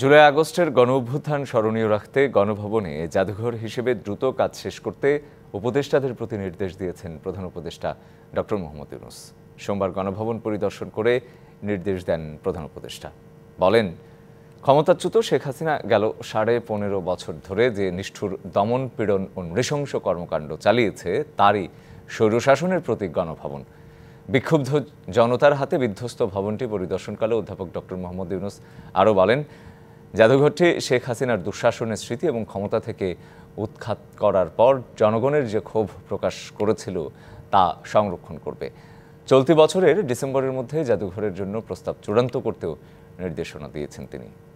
জুলাই আগস্টের গণ অভ্যুত্থান স্মরণীয় রাখতে গণভবনে জাদুঘর হিসেবে দ্রুত কাজ শেষ করতে উপদেষ্টাদের প্রতি নির্দেশ দিয়েছেন প্রধান উপদেষ্টা ডক্টর মোহাম্মদ ইউনুস সোমবার গণভবন পরিদর্শন করে নির্দেশ দেন প্রধান উপদেষ্টা বলেন ক্ষমতাচ্যুত শেখ হাসিনা গেল সাড়ে পনেরো বছর ধরে যে নিষ্ঠুর দমন পীড়ন ও নৃশংস কর্মকাণ্ড চালিয়েছে তারই স্বৈরশাসনের প্রতীক গণভবন বিক্ষুব্ধ জনতার হাতে বিধ্বস্ত ভবনটি পরিদর্শনকালে অধ্যাপক ডক্টর মোহাম্মদ ইউনুস আরও বলেন জাদুঘরটি শেখ হাসিনার দুঃশাসনের স্মৃতি এবং ক্ষমতা থেকে উৎখাত করার পর জনগণের যে ক্ষোভ প্রকাশ করেছিল তা সংরক্ষণ করবে চলতি বছরের ডিসেম্বরের মধ্যে জাদুঘরের জন্য প্রস্তাব চূড়ান্ত করতেও নির্দেশনা দিয়েছেন তিনি